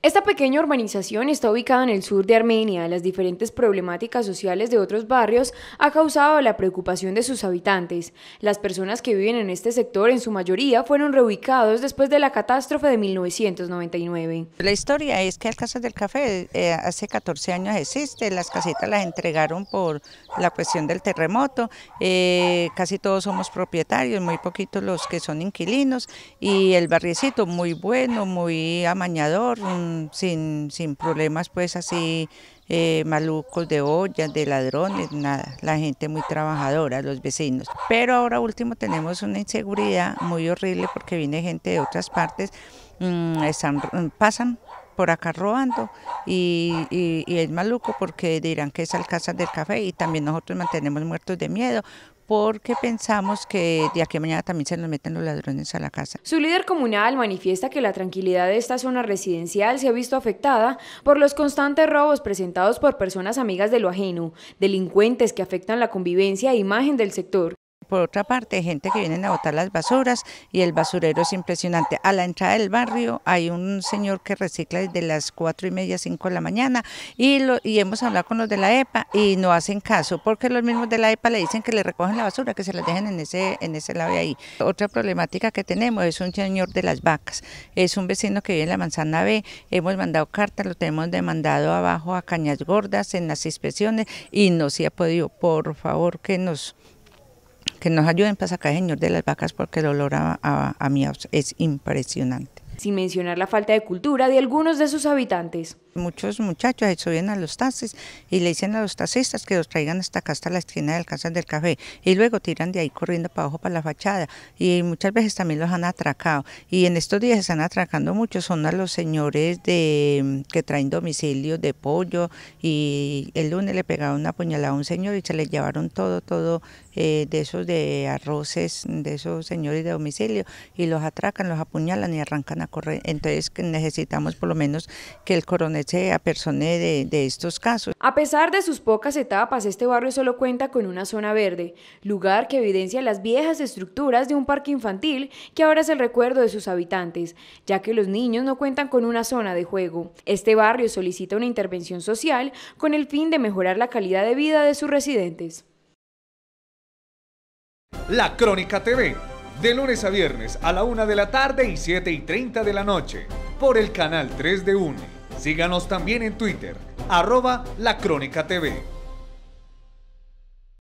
Esta pequeña urbanización está ubicada en el sur de Armenia. Las diferentes problemáticas sociales de otros barrios ha causado la preocupación de sus habitantes. Las personas que viven en este sector en su mayoría fueron reubicados después de la catástrofe de 1999. La historia es que el Casa del Café eh, hace 14 años existe, las casitas las entregaron por la cuestión del terremoto, eh, casi todos somos propietarios, muy poquitos los que son inquilinos y el barriecito muy bueno, muy amañador, sin, sin, problemas pues así eh, malucos de ollas, de ladrones, nada, la gente muy trabajadora, los vecinos. Pero ahora último tenemos una inseguridad muy horrible porque viene gente de otras partes, mm, mm, pasan por acá robando y, y, es maluco porque dirán que es al casa del café y también nosotros mantenemos muertos de miedo porque pensamos que de aquí a mañana también se nos meten los ladrones a la casa. Su líder comunal manifiesta que la tranquilidad de esta zona residencial se ha visto afectada por los constantes robos presentados por personas amigas de lo ajeno, delincuentes que afectan la convivencia e imagen del sector, por otra parte, gente que viene a botar las basuras y el basurero es impresionante. A la entrada del barrio hay un señor que recicla desde las cuatro y media, cinco de la mañana y, lo, y hemos hablado con los de la EPA y no hacen caso porque los mismos de la EPA le dicen que le recogen la basura, que se la dejen en ese, en ese lado ahí. Otra problemática que tenemos es un señor de las vacas, es un vecino que vive en la manzana B, hemos mandado cartas, lo tenemos demandado abajo a Cañas Gordas en las inspecciones y no se ha podido, por favor que nos que nos ayuden para pues, sacar el señor de las vacas porque el olor a, a, a es impresionante. Sin mencionar la falta de cultura de algunos de sus habitantes muchos muchachos suben subían a los taxis y le dicen a los taxistas que los traigan hasta acá, hasta la esquina del alcanzan del Café. Y luego tiran de ahí corriendo para abajo, para la fachada. Y muchas veces también los han atracado. Y en estos días están atracando muchos, son a los señores de mm, que traen domicilio de pollo. Y el lunes le pegaron una puñalada a un señor y se le llevaron todo, todo eh, de esos de arroces, de esos señores de domicilio. Y los atracan, los apuñalan y arrancan a correr. Entonces necesitamos por lo menos que el coronel a apersone de, estos casos. A pesar de sus pocas etapas, este barrio solo cuenta con una zona verde, lugar que evidencia las viejas estructuras de un parque infantil que ahora es el recuerdo de sus habitantes, ya que los niños no cuentan con una zona de juego. Este barrio solicita una intervención social con el fin de mejorar la calidad de vida de sus residentes. La Crónica TV, de lunes a viernes a la 1 de la tarde y 7 y 30 de la noche, por el canal 3 de UNE. Síganos también en Twitter, arroba la crónica TV.